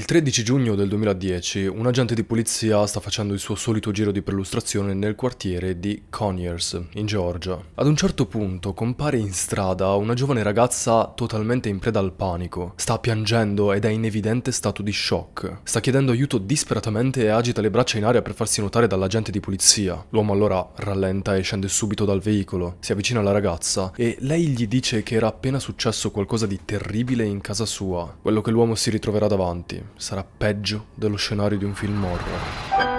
Il 13 giugno del 2010 un agente di polizia sta facendo il suo solito giro di perlustrazione nel quartiere di Conyers, in Georgia. Ad un certo punto compare in strada una giovane ragazza totalmente in preda al panico. Sta piangendo ed è in evidente stato di shock. Sta chiedendo aiuto disperatamente e agita le braccia in aria per farsi notare dall'agente di polizia. L'uomo allora rallenta e scende subito dal veicolo, si avvicina alla ragazza e lei gli dice che era appena successo qualcosa di terribile in casa sua, quello che l'uomo si ritroverà davanti sarà peggio dello scenario di un film horror.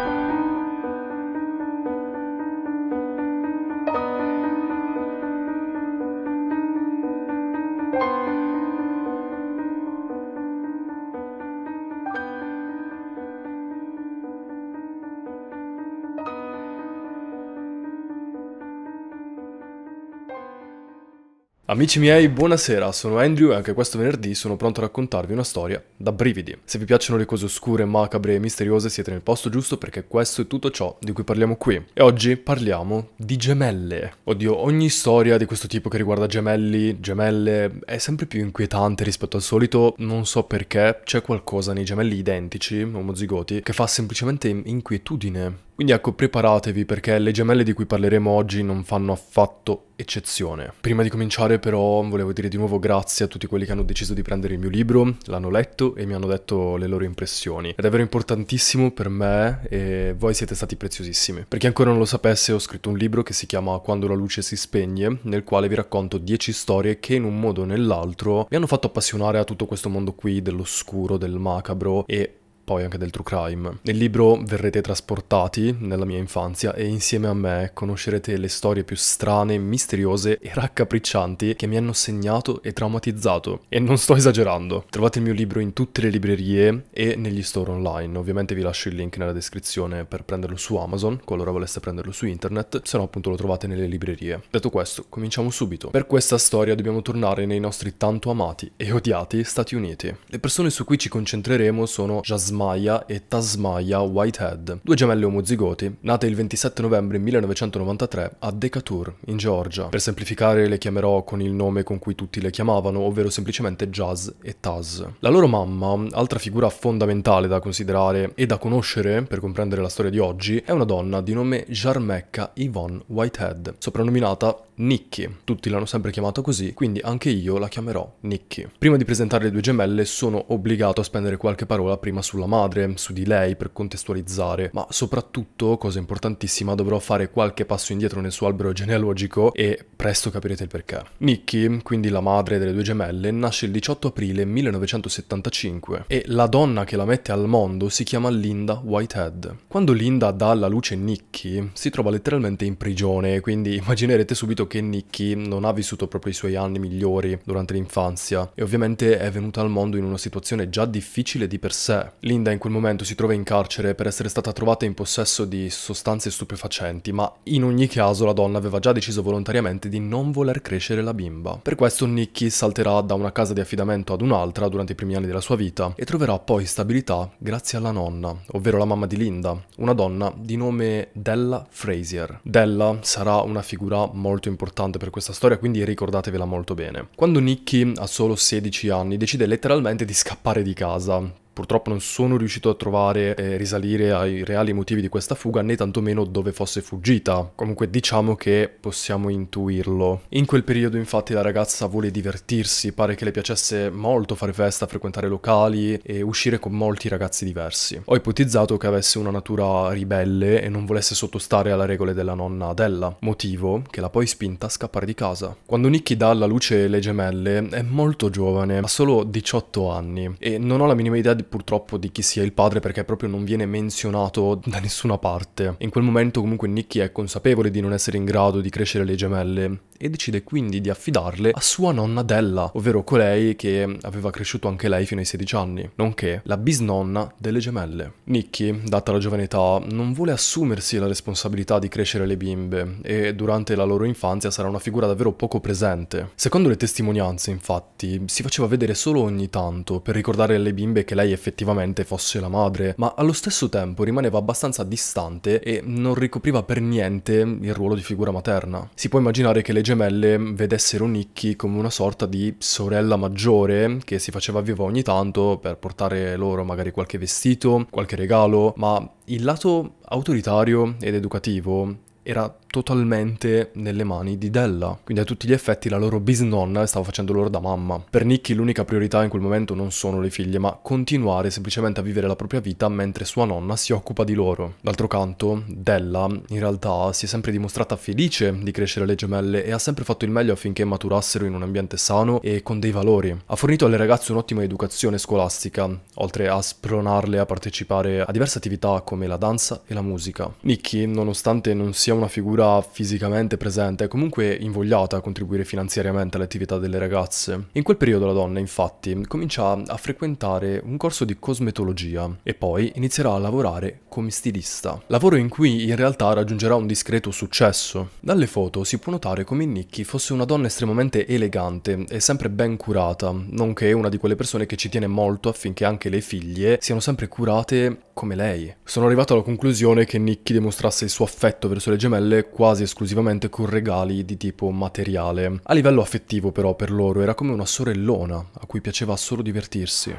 Amici miei, buonasera, sono Andrew e anche questo venerdì sono pronto a raccontarvi una storia da brividi. Se vi piacciono le cose oscure, macabre e misteriose siete nel posto giusto perché questo è tutto ciò di cui parliamo qui. E oggi parliamo di gemelle. Oddio, ogni storia di questo tipo che riguarda gemelli, gemelle, è sempre più inquietante rispetto al solito, non so perché, c'è qualcosa nei gemelli identici, omozigoti, che fa semplicemente inquietudine. Quindi ecco, preparatevi perché le gemelle di cui parleremo oggi non fanno affatto eccezione. Prima di cominciare però volevo dire di nuovo grazie a tutti quelli che hanno deciso di prendere il mio libro, l'hanno letto e mi hanno detto le loro impressioni. È davvero importantissimo per me e voi siete stati preziosissimi. Per chi ancora non lo sapesse ho scritto un libro che si chiama Quando la luce si spegne, nel quale vi racconto 10 storie che in un modo o nell'altro mi hanno fatto appassionare a tutto questo mondo qui dell'oscuro, del macabro e poi anche del true crime. Nel libro verrete trasportati nella mia infanzia e insieme a me conoscerete le storie più strane, misteriose e raccapriccianti che mi hanno segnato e traumatizzato. E non sto esagerando. Trovate il mio libro in tutte le librerie e negli store online. Ovviamente vi lascio il link nella descrizione per prenderlo su Amazon, qualora voleste prenderlo su internet, se no appunto lo trovate nelle librerie. Detto questo, cominciamo subito. Per questa storia dobbiamo tornare nei nostri tanto amati e odiati Stati Uniti. Le persone su cui ci concentreremo sono Jasmine Tasmaya e Tasmaia Whitehead, due gemelle omozigoti, nate il 27 novembre 1993 a Decatur, in Georgia. Per semplificare le chiamerò con il nome con cui tutti le chiamavano, ovvero semplicemente Jazz e Taz. La loro mamma, altra figura fondamentale da considerare e da conoscere per comprendere la storia di oggi, è una donna di nome Jarmecca Yvonne Whitehead, soprannominata Nikki. Tutti l'hanno sempre chiamata così, quindi anche io la chiamerò Nikki. Prima di presentare le due gemelle sono obbligato a spendere qualche parola prima sulla madre, su di lei per contestualizzare, ma soprattutto, cosa importantissima, dovrò fare qualche passo indietro nel suo albero genealogico e presto capirete il perché. Nikki, quindi la madre delle due gemelle, nasce il 18 aprile 1975 e la donna che la mette al mondo si chiama Linda Whitehead. Quando Linda dà alla luce Nikki, si trova letteralmente in prigione, quindi immaginerete subito che Nikki non ha vissuto proprio i suoi anni migliori durante l'infanzia e ovviamente è venuta al mondo in una situazione già difficile di per sé. Linda in quel momento si trova in carcere per essere stata trovata in possesso di sostanze stupefacenti, ma in ogni caso la donna aveva già deciso volontariamente di non voler crescere la bimba. Per questo Nikki salterà da una casa di affidamento ad un'altra durante i primi anni della sua vita e troverà poi stabilità grazie alla nonna, ovvero la mamma di Linda, una donna di nome Della Frazier. Della sarà una figura molto importante importante per questa storia, quindi ricordatevela molto bene. Quando Nicky ha solo 16 anni decide letteralmente di scappare di casa Purtroppo non sono riuscito a trovare e eh, risalire ai reali motivi di questa fuga né tantomeno dove fosse fuggita. Comunque diciamo che possiamo intuirlo. In quel periodo infatti la ragazza vuole divertirsi, pare che le piacesse molto fare festa, frequentare locali e uscire con molti ragazzi diversi. Ho ipotizzato che avesse una natura ribelle e non volesse sottostare alle regole della nonna Adella, motivo che l'ha poi spinta a scappare di casa. Quando Nicky dà alla luce le gemelle è molto giovane, ha solo 18 anni e non ho la minima idea di di, purtroppo di chi sia il padre perché proprio non viene menzionato da nessuna parte. In quel momento comunque Nicky è consapevole di non essere in grado di crescere le gemelle e decide quindi di affidarle a sua nonna Della, ovvero colei che aveva cresciuto anche lei fino ai 16 anni, nonché la bisnonna delle gemelle. Nicky, data la giovane età, non vuole assumersi la responsabilità di crescere le bimbe e durante la loro infanzia sarà una figura davvero poco presente. Secondo le testimonianze, infatti, si faceva vedere solo ogni tanto per ricordare alle bimbe che lei mai effettivamente fosse la madre, ma allo stesso tempo rimaneva abbastanza distante e non ricopriva per niente il ruolo di figura materna. Si può immaginare che le gemelle vedessero Nicky come una sorta di sorella maggiore che si faceva viva ogni tanto per portare loro magari qualche vestito, qualche regalo, ma il lato autoritario ed educativo era totalmente nelle mani di Della. Quindi a tutti gli effetti la loro bisnonna stava facendo loro da mamma. Per Nicky l'unica priorità in quel momento non sono le figlie, ma continuare semplicemente a vivere la propria vita mentre sua nonna si occupa di loro. D'altro canto, Della in realtà si è sempre dimostrata felice di crescere le gemelle e ha sempre fatto il meglio affinché maturassero in un ambiente sano e con dei valori. Ha fornito alle ragazze un'ottima educazione scolastica, oltre a spronarle a partecipare a diverse attività come la danza e la musica. Nicky, nonostante non sia sia una figura fisicamente presente e comunque invogliata a contribuire finanziariamente all'attività delle ragazze. In quel periodo la donna, infatti, comincia a frequentare un corso di cosmetologia e poi inizierà a lavorare come stilista. Lavoro in cui in realtà raggiungerà un discreto successo. Dalle foto si può notare come Nikki fosse una donna estremamente elegante e sempre ben curata, nonché una di quelle persone che ci tiene molto affinché anche le figlie siano sempre curate come lei. Sono arrivato alla conclusione che Nicky dimostrasse il suo affetto verso le gemelle quasi esclusivamente con regali di tipo materiale. A livello affettivo però per loro era come una sorellona a cui piaceva solo divertirsi.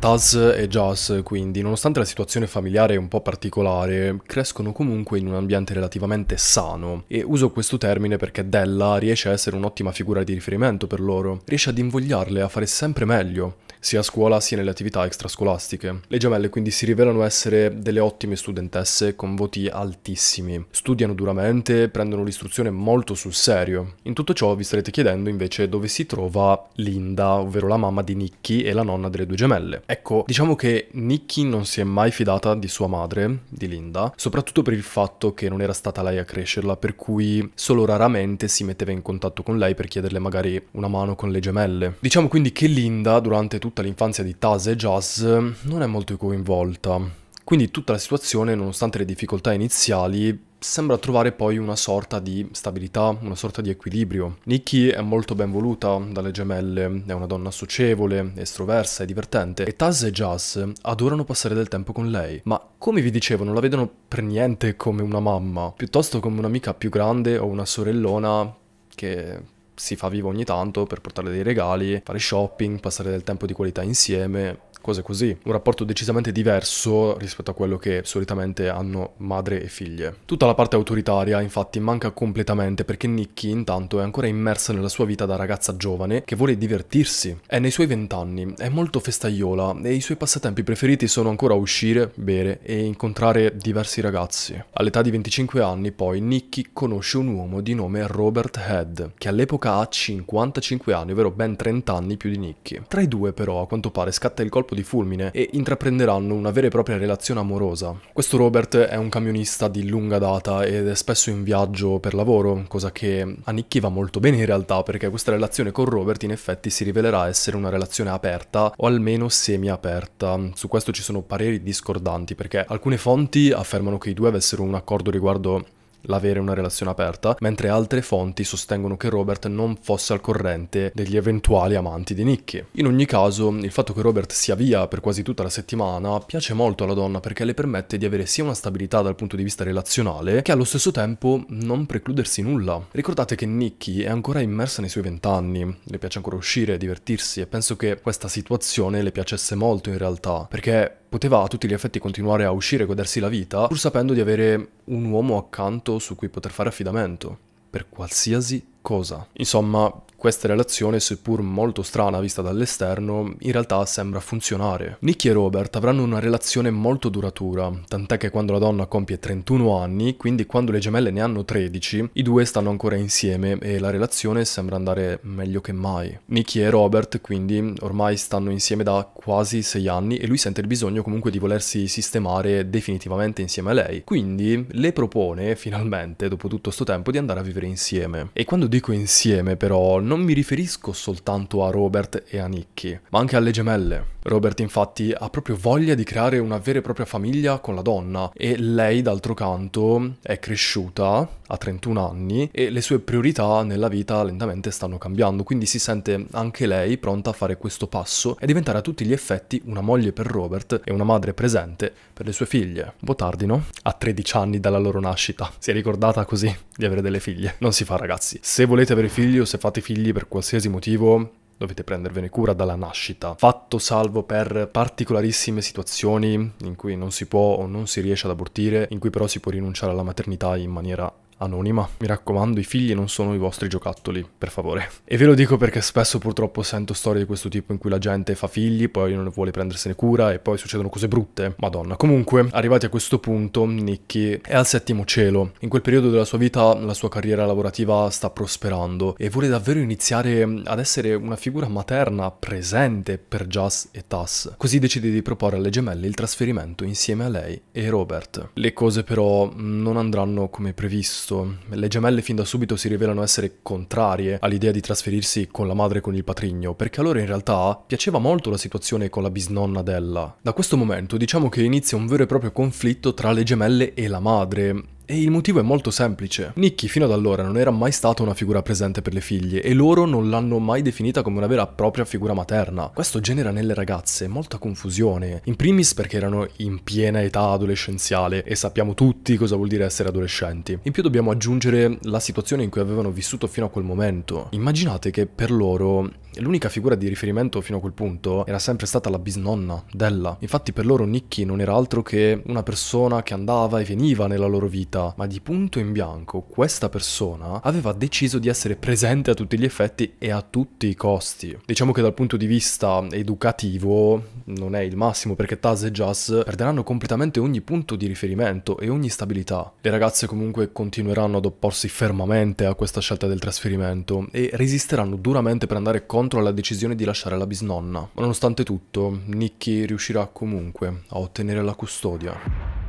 Taz e Jazz, quindi, nonostante la situazione familiare un po' particolare, crescono comunque in un ambiente relativamente sano. E uso questo termine perché Della riesce a essere un'ottima figura di riferimento per loro, riesce ad invogliarle a fare sempre meglio, sia a scuola sia nelle attività extrascolastiche. Le gemelle quindi si rivelano essere delle ottime studentesse con voti altissimi, studiano duramente, prendono l'istruzione molto sul serio. In tutto ciò vi starete chiedendo invece dove si trova Linda, ovvero la mamma di Nicky e la nonna delle due gemelle. Ecco, diciamo che Nicky non si è mai fidata di sua madre, di Linda, soprattutto per il fatto che non era stata lei a crescerla, per cui solo raramente si metteva in contatto con lei per chiederle magari una mano con le gemelle. Diciamo quindi che Linda durante tutto tutta l'infanzia di Taz e Jazz non è molto coinvolta, quindi tutta la situazione, nonostante le difficoltà iniziali, sembra trovare poi una sorta di stabilità, una sorta di equilibrio. Nikki è molto ben voluta dalle gemelle, è una donna socievole, estroversa e divertente, e Taz e Jazz adorano passare del tempo con lei, ma come vi dicevo non la vedono per niente come una mamma, piuttosto come un'amica più grande o una sorellona che si fa vivo ogni tanto per portare dei regali, fare shopping, passare del tempo di qualità insieme cose così, un rapporto decisamente diverso rispetto a quello che solitamente hanno madre e figlie. Tutta la parte autoritaria infatti manca completamente perché Nikki intanto è ancora immersa nella sua vita da ragazza giovane che vuole divertirsi, è nei suoi vent'anni, è molto festaiola e i suoi passatempi preferiti sono ancora uscire, bere e incontrare diversi ragazzi. All'età di 25 anni poi Nikki conosce un uomo di nome Robert Head che all'epoca ha 55 anni, ovvero ben 30 anni più di Nikki. Tra i due però a quanto pare scatta il colpo di di fulmine e intraprenderanno una vera e propria relazione amorosa. Questo Robert è un camionista di lunga data ed è spesso in viaggio per lavoro, cosa che a Nicky va molto bene in realtà perché questa relazione con Robert in effetti si rivelerà essere una relazione aperta o almeno semi-aperta. Su questo ci sono pareri discordanti perché alcune fonti affermano che i due avessero un accordo riguardo l'avere una relazione aperta, mentre altre fonti sostengono che Robert non fosse al corrente degli eventuali amanti di Nicky. In ogni caso, il fatto che Robert sia via per quasi tutta la settimana piace molto alla donna perché le permette di avere sia una stabilità dal punto di vista relazionale che allo stesso tempo non precludersi nulla. Ricordate che Nicky è ancora immersa nei suoi vent'anni, le piace ancora uscire, divertirsi e penso che questa situazione le piacesse molto in realtà, perché poteva a tutti gli effetti continuare a uscire e godersi la vita, pur sapendo di avere un uomo accanto su cui poter fare affidamento, per qualsiasi cosa. Insomma, questa relazione, seppur molto strana vista dall'esterno, in realtà sembra funzionare. Nicky e Robert avranno una relazione molto duratura, tant'è che quando la donna compie 31 anni, quindi quando le gemelle ne hanno 13, i due stanno ancora insieme e la relazione sembra andare meglio che mai. Nicky e Robert quindi ormai stanno insieme da quasi 6 anni e lui sente il bisogno comunque di volersi sistemare definitivamente insieme a lei, quindi le propone finalmente, dopo tutto questo tempo, di andare a vivere insieme. E quando dico insieme però, non mi riferisco soltanto a Robert e a Nicky, ma anche alle gemelle, Robert infatti ha proprio voglia di creare una vera e propria famiglia con la donna e lei d'altro canto è cresciuta a 31 anni e le sue priorità nella vita lentamente stanno cambiando, quindi si sente anche lei pronta a fare questo passo e diventare a tutti gli effetti una moglie per Robert e una madre presente per le sue figlie. Un boh, po' tardi, no? A 13 anni dalla loro nascita. Si è ricordata così di avere delle figlie. Non si fa ragazzi. Se volete avere figli o se fate figli per qualsiasi motivo, dovete prendervene cura dalla nascita, fatto salvo per particolarissime situazioni in cui non si può o non si riesce ad abortire, in cui però si può rinunciare alla maternità in maniera anonima. Mi raccomando, i figli non sono i vostri giocattoli, per favore. E ve lo dico perché spesso purtroppo sento storie di questo tipo in cui la gente fa figli, poi non vuole prendersene cura e poi succedono cose brutte. Madonna. Comunque, arrivati a questo punto, Nicky è al settimo cielo. In quel periodo della sua vita la sua carriera lavorativa sta prosperando e vuole davvero iniziare ad essere una figura materna presente per Jazz e Tass. Così decide di proporre alle gemelle il trasferimento insieme a lei e Robert. Le cose però non andranno come previsto questo. Le gemelle fin da subito si rivelano essere contrarie all'idea di trasferirsi con la madre e con il patrigno, perché a loro in realtà piaceva molto la situazione con la bisnonna della. Da questo momento diciamo che inizia un vero e proprio conflitto tra le gemelle e la madre, e il motivo è molto semplice. Nicky fino ad allora non era mai stata una figura presente per le figlie e loro non l'hanno mai definita come una vera e propria figura materna. Questo genera nelle ragazze molta confusione, in primis perché erano in piena età adolescenziale e sappiamo tutti cosa vuol dire essere adolescenti. In più dobbiamo aggiungere la situazione in cui avevano vissuto fino a quel momento. Immaginate che per loro l'unica figura di riferimento fino a quel punto era sempre stata la bisnonna, Della. Infatti per loro Nicky non era altro che una persona che andava e veniva nella loro vita vita, ma di punto in bianco questa persona aveva deciso di essere presente a tutti gli effetti e a tutti i costi. Diciamo che dal punto di vista educativo non è il massimo perché Taz e Jazz perderanno completamente ogni punto di riferimento e ogni stabilità. Le ragazze comunque continueranno ad opporsi fermamente a questa scelta del trasferimento e resisteranno duramente per andare contro la decisione di lasciare la bisnonna. Ma nonostante tutto, Nicky riuscirà comunque a ottenere la custodia.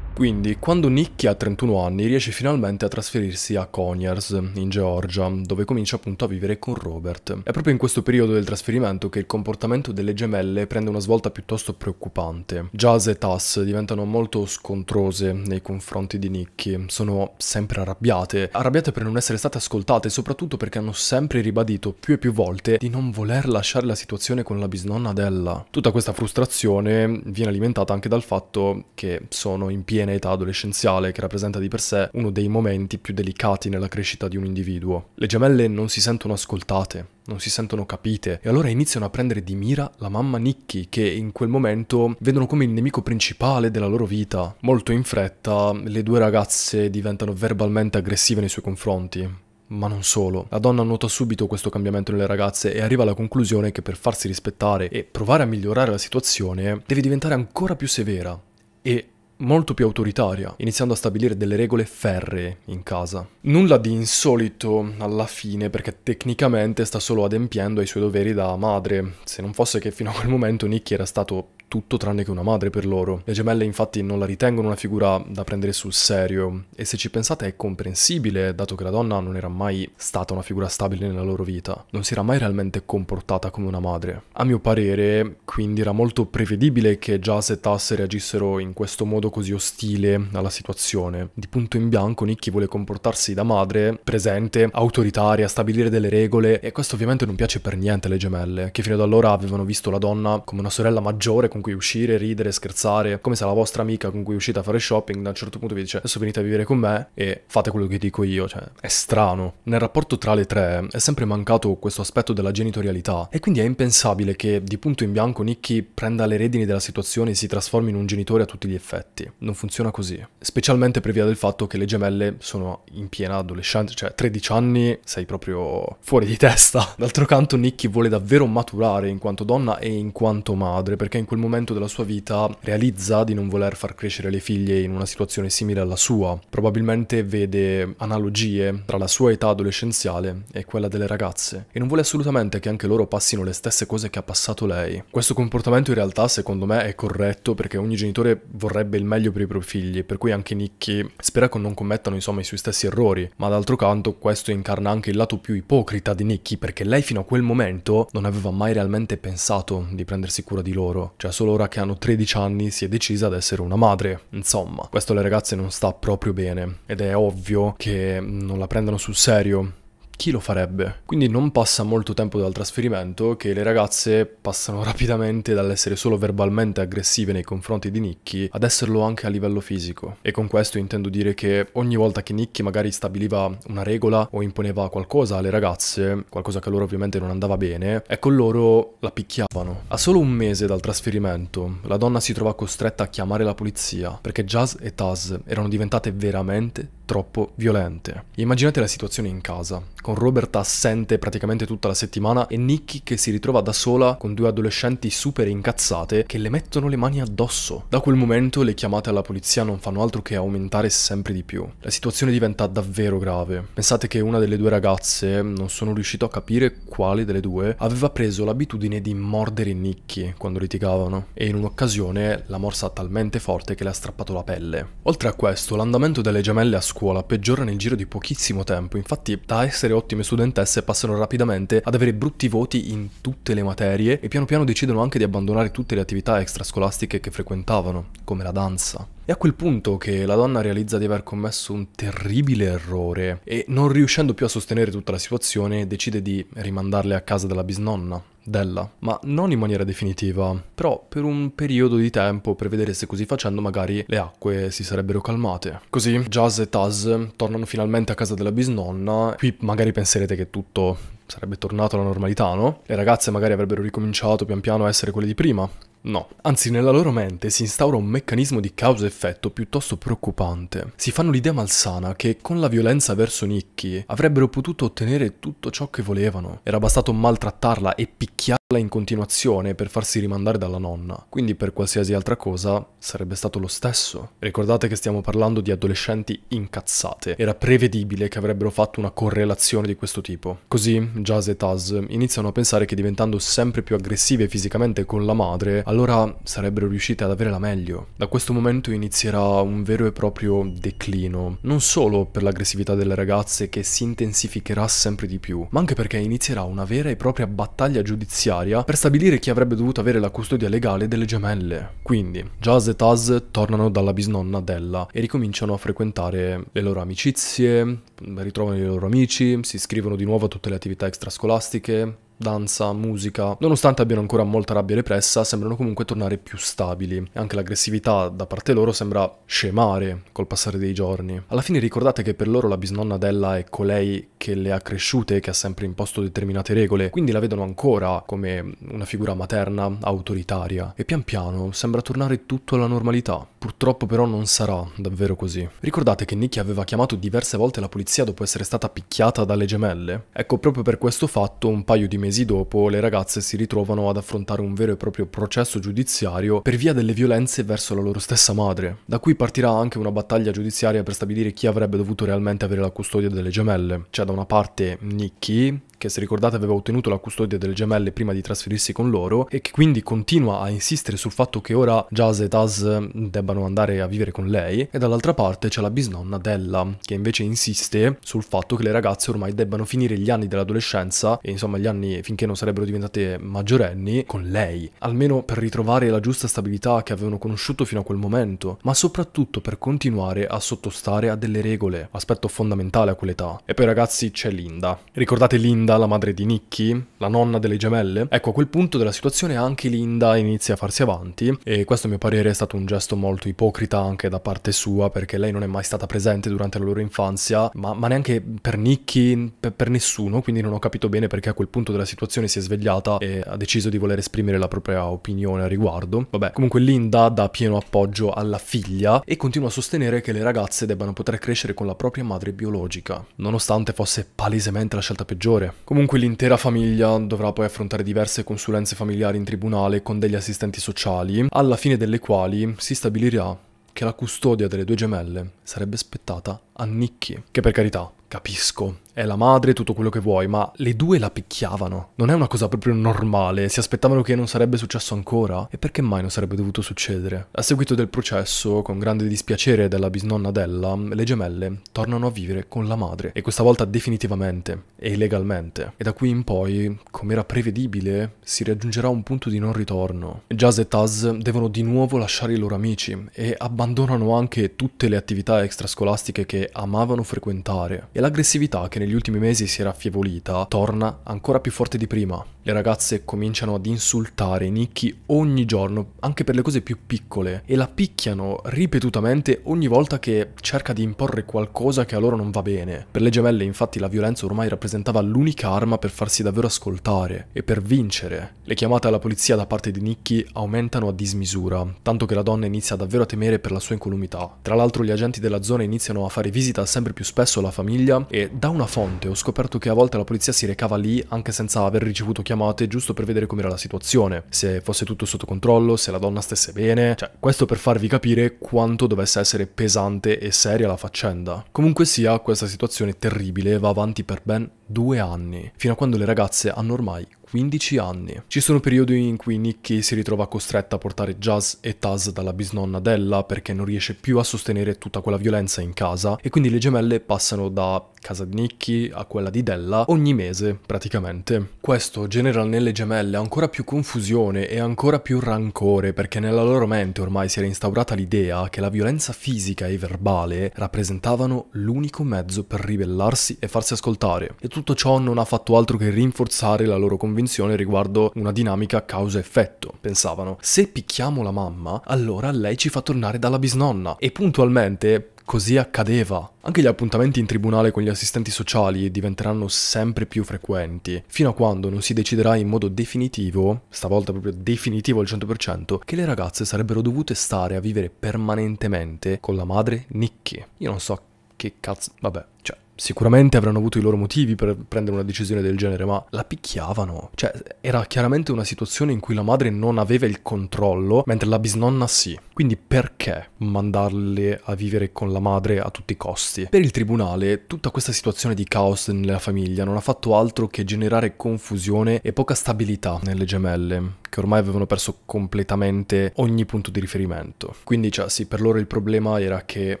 Quindi, quando Nicky ha 31 anni, riesce finalmente a trasferirsi a Conyers, in Georgia, dove comincia appunto a vivere con Robert. È proprio in questo periodo del trasferimento che il comportamento delle gemelle prende una svolta piuttosto preoccupante. Jazz e Tass diventano molto scontrose nei confronti di Nicky, sono sempre arrabbiate, arrabbiate per non essere state ascoltate soprattutto perché hanno sempre ribadito più e più volte di non voler lasciare la situazione con la bisnonna Della. Tutta questa frustrazione viene alimentata anche dal fatto che sono in piena piena età adolescenziale che rappresenta di per sé uno dei momenti più delicati nella crescita di un individuo. Le gemelle non si sentono ascoltate, non si sentono capite e allora iniziano a prendere di mira la mamma Nikki che in quel momento vedono come il nemico principale della loro vita. Molto in fretta le due ragazze diventano verbalmente aggressive nei suoi confronti. Ma non solo. La donna nota subito questo cambiamento nelle ragazze e arriva alla conclusione che per farsi rispettare e provare a migliorare la situazione deve diventare ancora più severa e molto più autoritaria, iniziando a stabilire delle regole ferree in casa. Nulla di insolito alla fine, perché tecnicamente sta solo adempiendo ai suoi doveri da madre, se non fosse che fino a quel momento Nicky era stato tutto tranne che una madre per loro. Le gemelle infatti non la ritengono una figura da prendere sul serio e se ci pensate è comprensibile dato che la donna non era mai stata una figura stabile nella loro vita, non si era mai realmente comportata come una madre. A mio parere quindi era molto prevedibile che Jazz e Tass reagissero in questo modo così ostile alla situazione. Di punto in bianco Nicky vuole comportarsi da madre, presente, autoritaria, stabilire delle regole e questo ovviamente non piace per niente alle gemelle, che fino ad allora avevano visto la donna come una sorella maggiore con cui uscire, ridere, scherzare, come se la vostra amica con cui uscite a fare shopping da un certo punto vi dice adesso venite a vivere con me e fate quello che dico io, cioè è strano. Nel rapporto tra le tre è sempre mancato questo aspetto della genitorialità e quindi è impensabile che di punto in bianco Nicky prenda le redini della situazione e si trasformi in un genitore a tutti gli effetti. Non funziona così, specialmente per via del fatto che le gemelle sono in piena adolescenza, cioè 13 anni sei proprio fuori di testa. D'altro canto Nicky vuole davvero maturare in quanto donna e in quanto madre perché in quel momento momento della sua vita realizza di non voler far crescere le figlie in una situazione simile alla sua. Probabilmente vede analogie tra la sua età adolescenziale e quella delle ragazze e non vuole assolutamente che anche loro passino le stesse cose che ha passato lei. Questo comportamento in realtà secondo me è corretto perché ogni genitore vorrebbe il meglio per i propri figli, per cui anche Nicky spera che non commettano insomma i suoi stessi errori, ma d'altro canto questo incarna anche il lato più ipocrita di Nicky perché lei fino a quel momento non aveva mai realmente pensato di prendersi cura di loro, cioè solo ora che hanno 13 anni si è decisa ad essere una madre. Insomma, questo alle ragazze non sta proprio bene ed è ovvio che non la prendano sul serio chi lo farebbe? Quindi non passa molto tempo dal trasferimento che le ragazze passano rapidamente dall'essere solo verbalmente aggressive nei confronti di Nicky ad esserlo anche a livello fisico. E con questo intendo dire che ogni volta che Nicky magari stabiliva una regola o imponeva qualcosa alle ragazze, qualcosa che a loro ovviamente non andava bene, ecco loro la picchiavano. A solo un mese dal trasferimento, la donna si trova costretta a chiamare la polizia perché Jazz e Taz erano diventate veramente troppo violente. Immaginate la situazione in casa, con Robert assente praticamente tutta la settimana e Nikki che si ritrova da sola con due adolescenti super incazzate che le mettono le mani addosso. Da quel momento le chiamate alla polizia non fanno altro che aumentare sempre di più. La situazione diventa davvero grave. Pensate che una delle due ragazze, non sono riuscito a capire quale delle due, aveva preso l'abitudine di mordere Nikki quando litigavano e in un'occasione la morsa talmente forte che le ha strappato la pelle. Oltre a questo, l'andamento delle gemelle ha scuola peggiora nel giro di pochissimo tempo, infatti da essere ottime studentesse passano rapidamente ad avere brutti voti in tutte le materie e piano piano decidono anche di abbandonare tutte le attività extrascolastiche che frequentavano, come la danza. È a quel punto che la donna realizza di aver commesso un terribile errore e non riuscendo più a sostenere tutta la situazione decide di rimandarle a casa della bisnonna, della, ma non in maniera definitiva, però per un periodo di tempo per vedere se così facendo magari le acque si sarebbero calmate. Così Jazz e Taz tornano finalmente a casa della bisnonna, qui magari penserete che tutto sarebbe tornato alla normalità, no? Le ragazze magari avrebbero ricominciato pian piano a essere quelle di prima, No. Anzi, nella loro mente si instaura un meccanismo di causa-effetto piuttosto preoccupante. Si fanno l'idea malsana che con la violenza verso Nicky avrebbero potuto ottenere tutto ciò che volevano. Era bastato maltrattarla e picchiarla in continuazione per farsi rimandare dalla nonna, quindi per qualsiasi altra cosa sarebbe stato lo stesso. Ricordate che stiamo parlando di adolescenti incazzate, era prevedibile che avrebbero fatto una correlazione di questo tipo. Così Jazz e Taz iniziano a pensare che diventando sempre più aggressive fisicamente con la madre, allora sarebbero riuscite ad avere la meglio. Da questo momento inizierà un vero e proprio declino, non solo per l'aggressività delle ragazze che si intensificherà sempre di più, ma anche perché inizierà una vera e propria battaglia giudiziaria giudiziaria per stabilire chi avrebbe dovuto avere la custodia legale delle gemelle. Quindi, Jazz e Taz tornano dalla bisnonna Della e ricominciano a frequentare le loro amicizie, ritrovano i loro amici, si iscrivono di nuovo a tutte le attività extrascolastiche, danza, musica, nonostante abbiano ancora molta rabbia repressa, sembrano comunque tornare più stabili. Anche l'aggressività da parte loro sembra scemare col passare dei giorni. Alla fine ricordate che per loro la bisnonna Della è colei che le ha cresciute, che ha sempre imposto determinate regole, quindi la vedono ancora come una figura materna, autoritaria. E pian piano sembra tornare tutto alla normalità. Purtroppo però non sarà davvero così. Ricordate che Nikki aveva chiamato diverse volte la polizia dopo essere stata picchiata dalle gemelle? Ecco, proprio per questo fatto, un paio di mesi mesi dopo le ragazze si ritrovano ad affrontare un vero e proprio processo giudiziario per via delle violenze verso la loro stessa madre. Da qui partirà anche una battaglia giudiziaria per stabilire chi avrebbe dovuto realmente avere la custodia delle gemelle. C'è cioè, da una parte Nikki, che se ricordate aveva ottenuto la custodia delle gemelle prima di trasferirsi con loro e che quindi continua a insistere sul fatto che ora Jazz e Taz debbano andare a vivere con lei e dall'altra parte c'è la bisnonna Della che invece insiste sul fatto che le ragazze ormai debbano finire gli anni dell'adolescenza e insomma gli anni finché non sarebbero diventate maggiorenni con lei, almeno per ritrovare la giusta stabilità che avevano conosciuto fino a quel momento, ma soprattutto per continuare a sottostare a delle regole, aspetto fondamentale a quell'età. E poi ragazzi c'è Linda. Ricordate Linda Linda, la madre di Nicky, la nonna delle gemelle. Ecco, a quel punto della situazione anche Linda inizia a farsi avanti e questo a mio parere è stato un gesto molto ipocrita anche da parte sua perché lei non è mai stata presente durante la loro infanzia, ma, ma neanche per Nicky, per, per, nessuno, quindi non ho capito bene perché a quel punto della situazione si è svegliata e ha deciso di voler esprimere la propria opinione a riguardo. Vabbè, comunque Linda dà pieno appoggio alla figlia e continua a sostenere che le ragazze debbano poter crescere con la propria madre biologica, nonostante fosse palesemente la scelta peggiore. Comunque l'intera famiglia dovrà poi affrontare diverse consulenze familiari in tribunale con degli assistenti sociali, alla fine delle quali si stabilirà che la custodia delle due gemelle sarebbe spettata a Nicky, che per carità, capisco, è la madre, tutto quello che vuoi, ma le due la picchiavano. Non è una cosa proprio normale, si aspettavano che non sarebbe successo ancora. E perché mai non sarebbe dovuto succedere? A seguito del processo, con grande dispiacere della bisnonna Della, le gemelle tornano a vivere con la madre, e questa volta definitivamente e legalmente. E da qui in poi, come era prevedibile, si raggiungerà un punto di non ritorno. Jazz e Taz devono di nuovo lasciare i loro amici e abbandonano anche tutte le attività extrascolastiche che amavano frequentare e l'aggressività che ne negli ultimi mesi si era affievolita torna ancora più forte di prima. Le ragazze cominciano ad insultare Nicky ogni giorno, anche per le cose più piccole, e la picchiano ripetutamente ogni volta che cerca di imporre qualcosa che a loro non va bene. Per le gemelle infatti la violenza ormai rappresentava l'unica arma per farsi davvero ascoltare e per vincere. Le chiamate alla polizia da parte di Nicky aumentano a dismisura, tanto che la donna inizia davvero a temere per la sua incolumità. Tra l'altro gli agenti della zona iniziano a fare visita sempre più spesso alla famiglia e da una fonte, ho scoperto che a volte la polizia si recava lì anche senza aver ricevuto chiamate giusto per vedere com'era la situazione, se fosse tutto sotto controllo, se la donna stesse bene, cioè questo per farvi capire quanto dovesse essere pesante e seria la faccenda. Comunque sia, questa situazione terribile va avanti per ben due anni, fino a quando le ragazze hanno ormai 15 anni. Ci sono periodi in cui Nikki si ritrova costretta a portare Jazz e Taz dalla bisnonna Della perché non riesce più a sostenere tutta quella violenza in casa e quindi le gemelle passano da casa di Nikki a quella di Della ogni mese praticamente. Questo genera nelle gemelle ancora più confusione e ancora più rancore perché nella loro mente ormai si era instaurata l'idea che la violenza fisica e verbale rappresentavano l'unico mezzo per ribellarsi e farsi ascoltare e tutto ciò non ha fatto altro che rinforzare la loro convinzione riguardo una dinamica causa-effetto. Pensavano, se picchiamo la mamma, allora lei ci fa tornare dalla bisnonna. E puntualmente così accadeva. Anche gli appuntamenti in tribunale con gli assistenti sociali diventeranno sempre più frequenti, fino a quando non si deciderà in modo definitivo, stavolta proprio definitivo al 100%, che le ragazze sarebbero dovute stare a vivere permanentemente con la madre Nikki. Io non so che cazzo... vabbè, cioè... Sicuramente avranno avuto i loro motivi per prendere una decisione del genere, ma la picchiavano. Cioè, era chiaramente una situazione in cui la madre non aveva il controllo, mentre la bisnonna sì. Quindi perché mandarle a vivere con la madre a tutti i costi? Per il tribunale, tutta questa situazione di caos nella famiglia non ha fatto altro che generare confusione e poca stabilità nelle gemelle che ormai avevano perso completamente ogni punto di riferimento. Quindi, cioè, sì, per loro il problema era che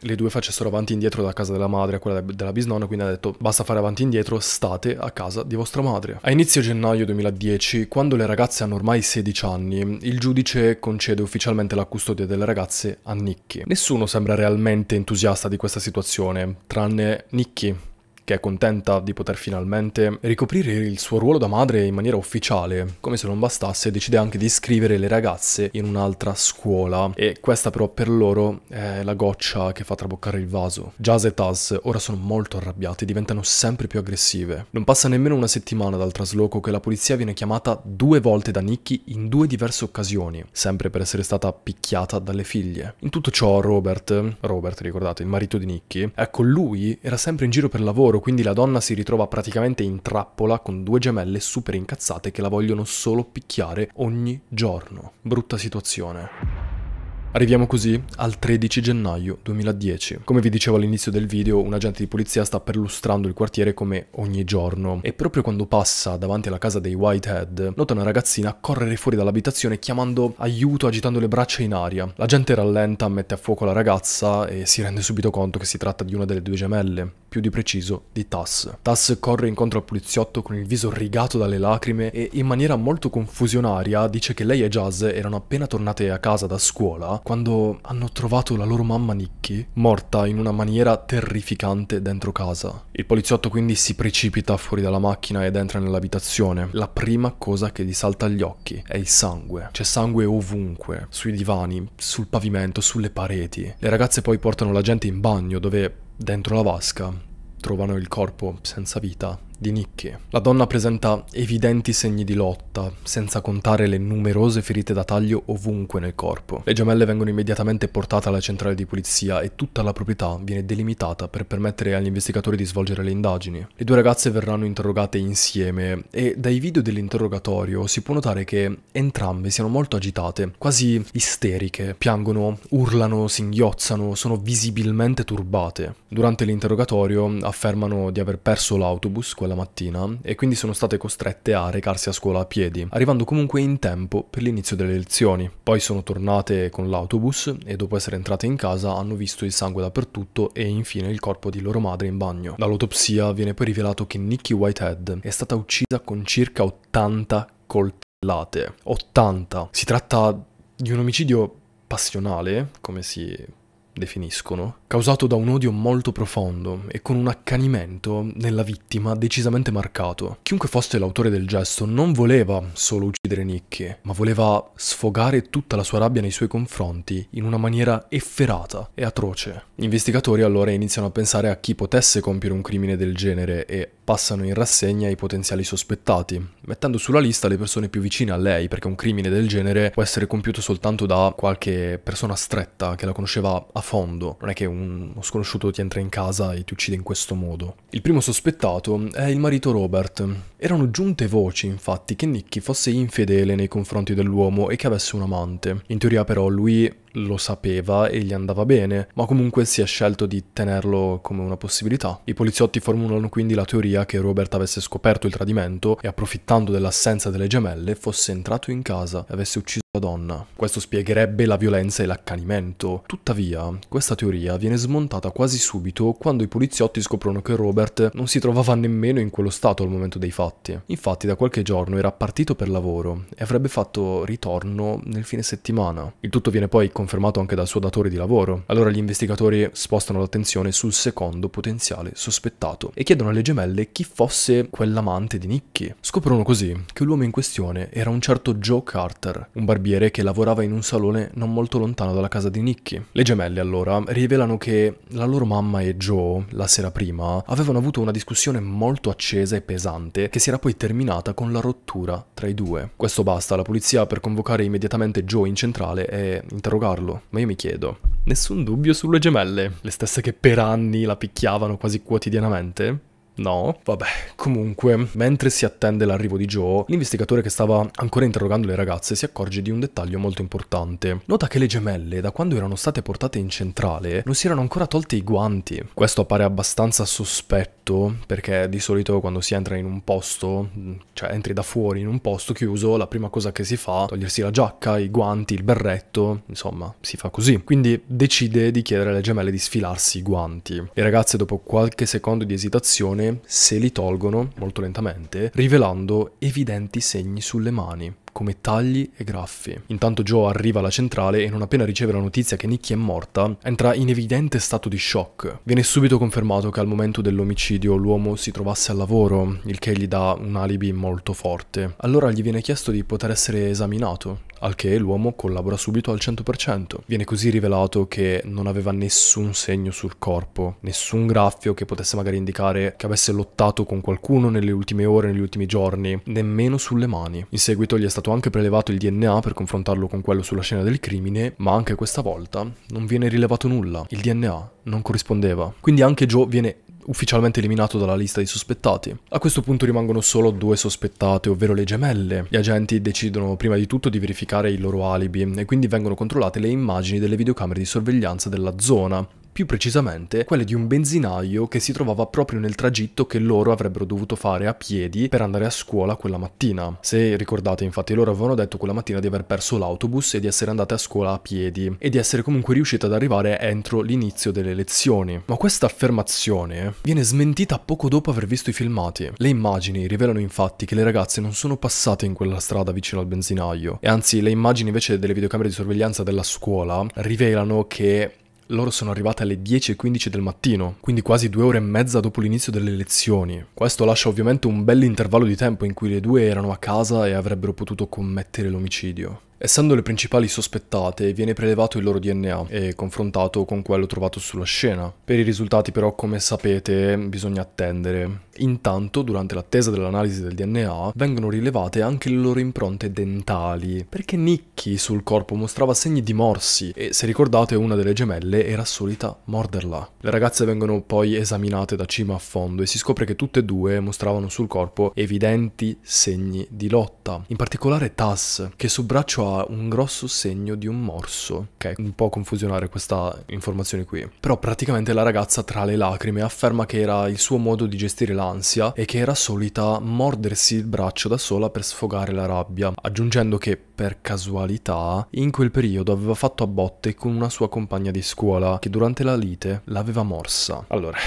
le due facessero avanti e indietro da casa della madre a quella della bisnonna, quindi ha detto basta fare avanti e indietro, state a casa di vostra madre. A inizio gennaio 2010, quando le ragazze hanno ormai 16 anni, il giudice concede ufficialmente la custodia delle ragazze a Nicky. Nessuno sembra realmente entusiasta di questa situazione, tranne Nicky che è contenta di poter finalmente ricoprire il suo ruolo da madre in maniera ufficiale. Come se non bastasse, decide anche di iscrivere le ragazze in un'altra scuola e questa però per loro è la goccia che fa traboccare il vaso. Jazz e Taz ora sono molto arrabbiate e diventano sempre più aggressive. Non passa nemmeno una settimana dal trasloco che la polizia viene chiamata due volte da Nicky in due diverse occasioni, sempre per essere stata picchiata dalle figlie. In tutto ciò Robert, Robert ricordate, il marito di Nicky, ecco lui era sempre in giro per lavoro, quindi la donna si ritrova praticamente in trappola con due gemelle super incazzate che la vogliono solo picchiare ogni giorno. Brutta situazione. Arriviamo così al 13 gennaio 2010. Come vi dicevo all'inizio del video, un agente di polizia sta perlustrando il quartiere come ogni giorno e proprio quando passa davanti alla casa dei Whitehead, nota una ragazzina correre fuori dall'abitazione chiamando aiuto agitando le braccia in aria. La gente rallenta, mette a fuoco la ragazza e si rende subito conto che si tratta di una delle due gemelle più di preciso di Tass. Tass corre incontro al poliziotto con il viso rigato dalle lacrime e in maniera molto confusionaria dice che lei e Jazz erano appena tornate a casa da scuola quando hanno trovato la loro mamma Nikki morta in una maniera terrificante dentro casa. Il poliziotto quindi si precipita fuori dalla macchina ed entra nell'abitazione. La prima cosa che gli salta agli occhi è il sangue. C'è sangue ovunque, sui divani, sul pavimento, sulle pareti. Le ragazze poi portano la gente in bagno dove Dentro la vasca trovano il corpo senza vita di nicchie. La donna presenta evidenti segni di lotta, senza contare le numerose ferite da taglio ovunque nel corpo. Le gemelle vengono immediatamente portate alla centrale di polizia e tutta la proprietà viene delimitata per permettere agli investigatori di svolgere le indagini. Le due ragazze verranno interrogate insieme e dai video dell'interrogatorio si può notare che entrambe siano molto agitate, quasi isteriche, piangono, urlano, singhiozzano, sono visibilmente turbate. Durante l'interrogatorio affermano di aver perso l'autobus, quella della mattina e quindi sono state costrette a recarsi a scuola a piedi, arrivando comunque in tempo per l'inizio delle lezioni. Poi sono tornate con l'autobus e dopo essere entrate in casa hanno visto il sangue dappertutto e infine il corpo di loro madre in bagno. Dall'autopsia viene poi rivelato che Nikki Whitehead è stata uccisa con circa 80 coltellate. 80. Si tratta di un omicidio passionale, come si definiscono, causato da un odio molto profondo e con un accanimento nella vittima decisamente marcato. Chiunque fosse l'autore del gesto non voleva solo uccidere Nicky, ma voleva sfogare tutta la sua rabbia nei suoi confronti in una maniera efferata e atroce. Gli investigatori allora iniziano a pensare a chi potesse compiere un crimine del genere e passano in rassegna i potenziali sospettati, mettendo sulla lista le persone più vicine a lei, perché un crimine del genere può essere compiuto soltanto da qualche persona stretta che la conosceva a fondo, non è che un uno sconosciuto ti entra in casa e ti uccide in questo modo. Il primo sospettato è il marito Robert. Erano giunte voci, infatti, che Nicky fosse infedele nei confronti dell'uomo e che avesse un amante. In teoria però lui lo sapeva e gli andava bene, ma comunque si è scelto di tenerlo come una possibilità. I poliziotti formulano quindi la teoria che Robert avesse scoperto il tradimento e approfittando dell'assenza delle gemelle fosse entrato in casa e avesse ucciso la donna. Questo spiegherebbe la violenza e l'accanimento. Tuttavia, questa teoria viene smontata quasi subito quando i poliziotti scoprono che Robert non si trovava nemmeno in quello stato al momento dei fatti. Infatti da qualche giorno era partito per lavoro e avrebbe fatto ritorno nel fine settimana. Il tutto viene poi con confermato anche dal suo datore di lavoro. Allora gli investigatori spostano l'attenzione sul secondo potenziale sospettato e chiedono alle gemelle chi fosse quell'amante di Nicky. Scoprono così che l'uomo in questione era un certo Joe Carter, un barbiere che lavorava in un salone non molto lontano dalla casa di Nicky. Le gemelle allora rivelano che la loro mamma e Joe, la sera prima, avevano avuto una discussione molto accesa e pesante che si era poi terminata con la rottura tra i due. Questo basta alla polizia per convocare immediatamente Joe in centrale e interrogarlo farlo, ma io mi chiedo, nessun dubbio sulle gemelle, le stesse che per anni la picchiavano quasi quotidianamente? No? Vabbè, comunque, mentre si attende l'arrivo di Joe, l'investigatore che stava ancora interrogando le ragazze si accorge di un dettaglio molto importante. Nota che le gemelle, da quando erano state portate in centrale, non si erano ancora tolte i guanti. Questo appare abbastanza sospetto, perché di solito quando si entra in un posto, cioè entri da fuori in un posto chiuso, la prima cosa che si fa è togliersi la giacca, i guanti, il berretto, insomma, si fa così. Quindi decide di chiedere alle gemelle di sfilarsi i guanti. Le ragazze, dopo qualche secondo di esitazione, se li tolgono molto lentamente, rivelando evidenti segni sulle mani come tagli e graffi. Intanto Joe arriva alla centrale e non appena riceve la notizia che Nikki è morta, entra in evidente stato di shock. Viene subito confermato che al momento dell'omicidio l'uomo si trovasse al lavoro, il che gli dà un alibi molto forte. Allora gli viene chiesto di poter essere esaminato, al che l'uomo collabora subito al 100%. Viene così rivelato che non aveva nessun segno sul corpo, nessun graffio che potesse magari indicare che avesse lottato con qualcuno nelle ultime ore, negli ultimi giorni, nemmeno sulle mani. In seguito gli è stato stato anche prelevato il DNA per confrontarlo con quello sulla scena del crimine, ma anche questa volta non viene rilevato nulla, il DNA non corrispondeva. Quindi anche Joe viene ufficialmente eliminato dalla lista di sospettati. A questo punto rimangono solo due sospettate, ovvero le gemelle. Gli agenti decidono prima di tutto di verificare i loro alibi e quindi vengono controllate le immagini delle videocamere di sorveglianza della zona più precisamente quelle di un benzinaio che si trovava proprio nel tragitto che loro avrebbero dovuto fare a piedi per andare a scuola quella mattina. Se ricordate, infatti, loro avevano detto quella mattina di aver perso l'autobus e di essere andate a scuola a piedi e di essere comunque riuscite ad arrivare entro l'inizio delle lezioni. Ma questa affermazione viene smentita poco dopo aver visto i filmati. Le immagini rivelano infatti che le ragazze non sono passate in quella strada vicino al benzinaio e anzi le immagini invece delle videocamere di sorveglianza della scuola rivelano che loro sono arrivate alle 10.15 del mattino, quindi quasi due ore e mezza dopo l'inizio delle lezioni. Questo lascia ovviamente un bel intervallo di tempo in cui le due erano a casa e avrebbero potuto commettere l'omicidio. Essendo le principali sospettate, viene prelevato il loro DNA e confrontato con quello trovato sulla scena. Per i risultati però, come sapete, bisogna attendere. Intanto, durante l'attesa dell'analisi del DNA, vengono rilevate anche le loro impronte dentali, perché Nicky sul corpo mostrava segni di morsi e, se ricordate, una delle gemelle era solita morderla. Le ragazze vengono poi esaminate da cima a fondo e si scopre che tutte e due mostravano sul corpo evidenti segni di lotta. In particolare Tass, che su braccio ha un grosso segno di un morso, che è un po' confusionare questa informazione qui. Però praticamente la ragazza tra le lacrime afferma che era il suo modo di gestire l'ansia e che era solita mordersi il braccio da sola per sfogare la rabbia, aggiungendo che per casualità, in quel periodo aveva fatto a botte con una sua compagna di scuola che durante la lite l'aveva morsa. Allora,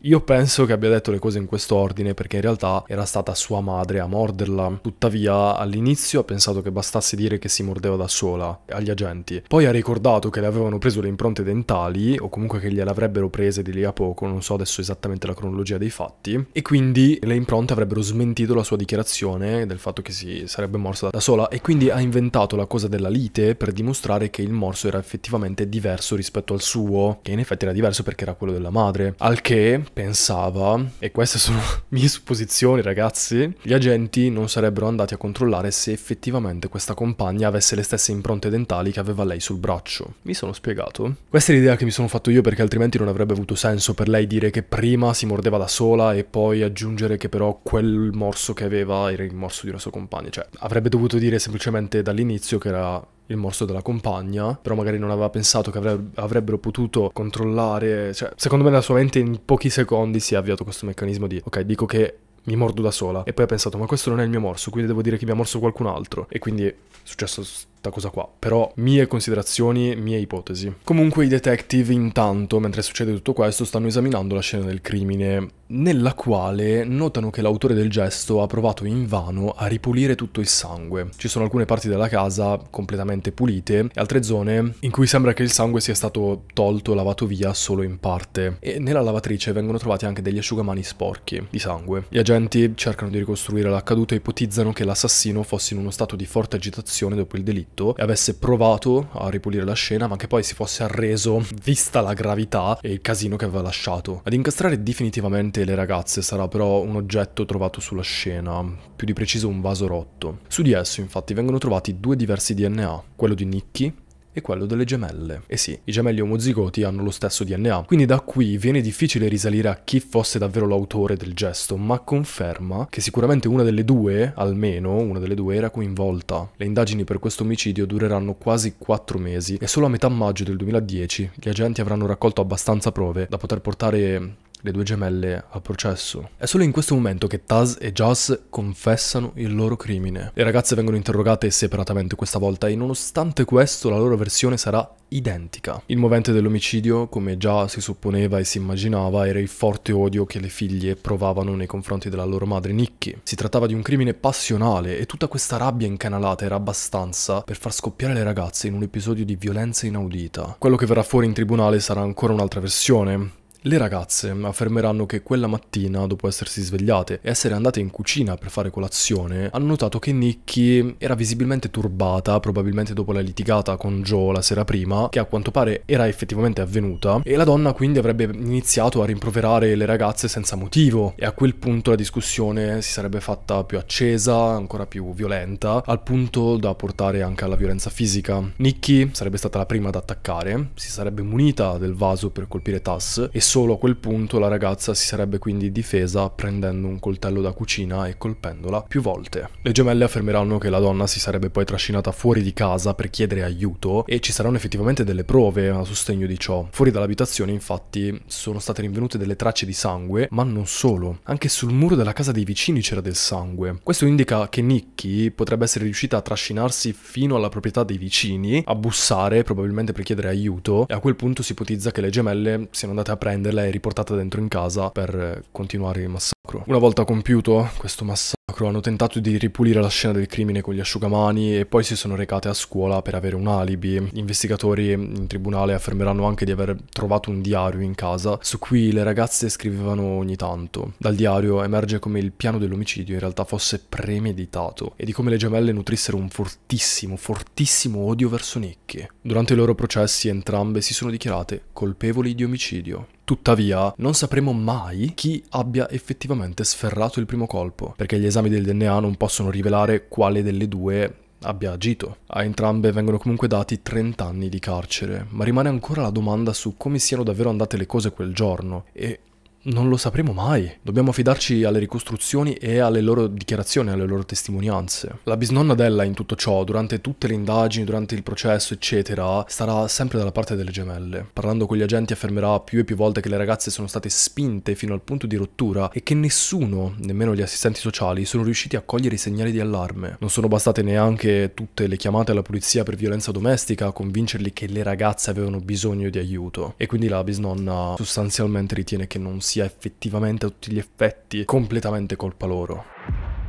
io penso che abbia detto le cose in questo ordine perché in realtà era stata sua madre a morderla. Tuttavia, all'inizio ha pensato che bastasse dire che si mordeva da sola agli agenti. Poi ha ricordato che le avevano preso le impronte dentali o comunque che gliele avrebbero prese di lì a poco, non so adesso esattamente la cronologia dei fatti, e quindi le impronte avrebbero smentito la sua dichiarazione del fatto che si sarebbe morsa da sola e quindi ha ha inventato la cosa della lite per dimostrare che il morso era effettivamente diverso rispetto al suo, che in effetti era diverso perché era quello della madre. Al che pensava, e queste sono mie supposizioni ragazzi, gli agenti non sarebbero andati a controllare se effettivamente questa compagna avesse le stesse impronte dentali che aveva lei sul braccio. Mi sono spiegato? Questa è l'idea che mi sono fatto io perché altrimenti non avrebbe avuto senso per lei dire che prima si mordeva da sola e poi aggiungere che però quel morso che aveva era il morso di una sua compagna. Cioè, avrebbe dovuto dire semplicemente sicuramente dall'inizio che era il morso della compagna, però magari non aveva pensato che avreb avrebbero potuto controllare, cioè secondo me nella sua mente in pochi secondi si è avviato questo meccanismo di ok, dico che mi mordo da sola e poi ha pensato ma questo non è il mio morso, quindi devo dire che mi ha morso qualcun altro e quindi è successo questa cosa qua. Però mie considerazioni, mie ipotesi. Comunque i detective intanto, mentre succede tutto questo, stanno esaminando la scena del crimine, nella quale notano che l'autore del gesto ha provato invano a ripulire tutto il sangue. Ci sono alcune parti della casa completamente pulite e altre zone in cui sembra che il sangue sia stato tolto, lavato via solo in parte. E nella lavatrice vengono trovati anche degli asciugamani sporchi di sangue. Gli agenti cercano di ricostruire l'accaduto e ipotizzano che l'assassino fosse in uno stato di forte agitazione dopo il delitto soffitto e avesse provato a ripulire la scena, ma che poi si fosse arreso vista la gravità e il casino che aveva lasciato. Ad incastrare definitivamente le ragazze sarà però un oggetto trovato sulla scena, più di preciso un vaso rotto. Su di esso infatti vengono trovati due diversi DNA, quello di Nicky è quello delle gemelle. E eh sì, i gemelli omozigoti hanno lo stesso DNA, quindi da qui viene difficile risalire a chi fosse davvero l'autore del gesto, ma conferma che sicuramente una delle due, almeno una delle due, era coinvolta. Le indagini per questo omicidio dureranno quasi quattro mesi e solo a metà maggio del 2010 gli agenti avranno raccolto abbastanza prove da poter portare le due gemelle a processo. È solo in questo momento che Taz e Jazz confessano il loro crimine. Le ragazze vengono interrogate separatamente questa volta e nonostante questo la loro versione sarà identica. Il movente dell'omicidio, come già si supponeva e si immaginava, era il forte odio che le figlie provavano nei confronti della loro madre Nikki. Si trattava di un crimine passionale e tutta questa rabbia incanalata era abbastanza per far scoppiare le ragazze in un episodio di violenza inaudita. Quello che verrà fuori in tribunale sarà ancora un'altra versione, le ragazze affermeranno che quella mattina, dopo essersi svegliate e essere andate in cucina per fare colazione, hanno notato che Nikki era visibilmente turbata, probabilmente dopo la litigata con Joe la sera prima, che a quanto pare era effettivamente avvenuta, e la donna quindi avrebbe iniziato a rimproverare le ragazze senza motivo, e a quel punto la discussione si sarebbe fatta più accesa, ancora più violenta, al punto da portare anche alla violenza fisica. Nikki sarebbe stata la prima ad attaccare, si sarebbe munita del vaso per colpire Tass e solo a quel punto la ragazza si sarebbe quindi difesa prendendo un coltello da cucina e colpendola più volte. Le gemelle affermeranno che la donna si sarebbe poi trascinata fuori di casa per chiedere aiuto e ci saranno effettivamente delle prove a sostegno di ciò. Fuori dall'abitazione infatti sono state rinvenute delle tracce di sangue, ma non solo. Anche sul muro della casa dei vicini c'era del sangue. Questo indica che Nicky potrebbe essere riuscita a trascinarsi fino alla proprietà dei vicini, a bussare probabilmente per chiedere aiuto e a quel punto si ipotizza che le gemelle siano andate a prendere prenderla e riportata dentro in casa per continuare il massacro. Una volta compiuto questo massacro, hanno tentato di ripulire la scena del crimine con gli asciugamani e poi si sono recate a scuola per avere un alibi. Gli investigatori in tribunale affermeranno anche di aver trovato un diario in casa su cui le ragazze scrivevano ogni tanto. Dal diario emerge come il piano dell'omicidio in realtà fosse premeditato e di come le gemelle nutrissero un fortissimo, fortissimo odio verso Nicky. Durante i loro processi entrambe si sono dichiarate colpevoli di omicidio. Tuttavia, non sapremo mai chi abbia effettivamente sferrato il primo colpo, perché gli esami esami del DNA non possono rivelare quale delle due abbia agito. A entrambe vengono comunque dati 30 anni di carcere, ma rimane ancora la domanda su come siano davvero andate le cose quel giorno e non lo sapremo mai. Dobbiamo affidarci alle ricostruzioni e alle loro dichiarazioni, alle loro testimonianze. La bisnonna della in tutto ciò, durante tutte le indagini, durante il processo, eccetera, starà sempre dalla parte delle gemelle. Parlando con gli agenti affermerà più e più volte che le ragazze sono state spinte fino al punto di rottura e che nessuno, nemmeno gli assistenti sociali, sono riusciti a cogliere i segnali di allarme. Non sono bastate neanche tutte le chiamate alla polizia per violenza domestica a convincerli che le ragazze avevano bisogno di aiuto. E quindi la bisnonna sostanzialmente ritiene che non sia sia effettivamente a tutti gli effetti completamente colpa loro.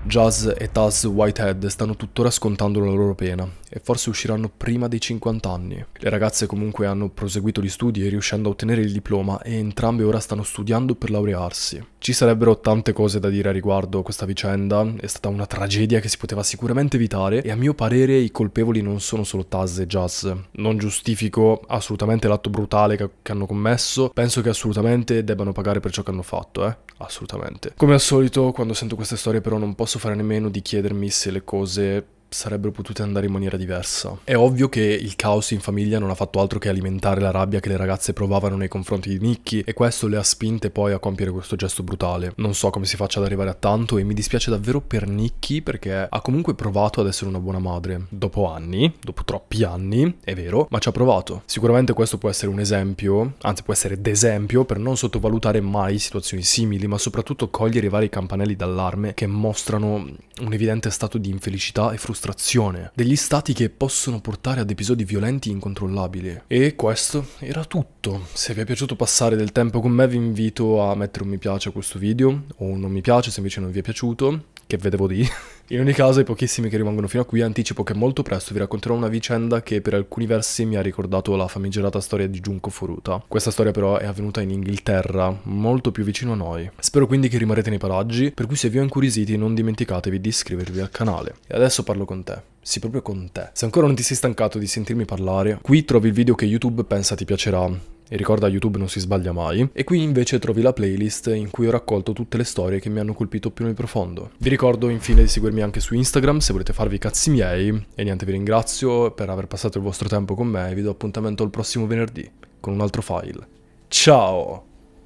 Jazz e Taz Whitehead stanno tuttora scontando la loro pena e forse usciranno prima dei 50 anni. Le ragazze comunque hanno proseguito gli studi riuscendo a ottenere il diploma e entrambe ora stanno studiando per laurearsi. Ci sarebbero tante cose da dire a riguardo questa vicenda, è stata una tragedia che si poteva sicuramente evitare e a mio parere i colpevoli non sono solo Taz e Jazz. Non giustifico assolutamente l'atto brutale che, hanno commesso, penso che assolutamente debbano pagare per ciò che hanno fatto, eh? Assolutamente. Come al solito, quando sento queste storie però non posso fare nemmeno di chiedermi se le cose sarebbero potute andare in maniera diversa. È ovvio che il caos in famiglia non ha fatto altro che alimentare la rabbia che le ragazze provavano nei confronti di Nicky e questo le ha spinte poi a compiere questo gesto brutale. Non so come si faccia ad arrivare a tanto e mi dispiace davvero per Nicky perché ha comunque provato ad essere una buona madre. Dopo anni, dopo troppi anni, è vero, ma ci ha provato. Sicuramente questo può essere un esempio, anzi può essere d'esempio per non sottovalutare mai situazioni simili, ma soprattutto cogliere i vari campanelli d'allarme che mostrano un evidente stato di infelicità e frustrazione frustrazione, degli stati che possono portare ad episodi violenti incontrollabili. E questo era tutto. Se vi è piaciuto passare del tempo con me vi invito a mettere un mi piace a questo video, o un non mi piace se invece non vi è piaciuto, che vedevo di... In ogni caso, ai pochissimi che rimangono fino a qui, anticipo che molto presto vi racconterò una vicenda che per alcuni versi mi ha ricordato la famigerata storia di Junko Furuta. Questa storia però è avvenuta in Inghilterra, molto più vicino a noi. Spero quindi che rimarrete nei paraggi, per cui se vi ho incuriositi non dimenticatevi di iscrivervi al canale. E adesso parlo con te. Sì, proprio con te. Se ancora non ti sei stancato di sentirmi parlare, qui trovi il video che YouTube pensa ti piacerà e ricorda YouTube non si sbaglia mai, e qui invece trovi la playlist in cui ho raccolto tutte le storie che mi hanno colpito più nel profondo. Vi ricordo infine di seguirmi anche su Instagram se volete farvi i cazzi miei, e niente vi ringrazio per aver passato il vostro tempo con me e vi do appuntamento il prossimo venerdì con un altro file. Ciao!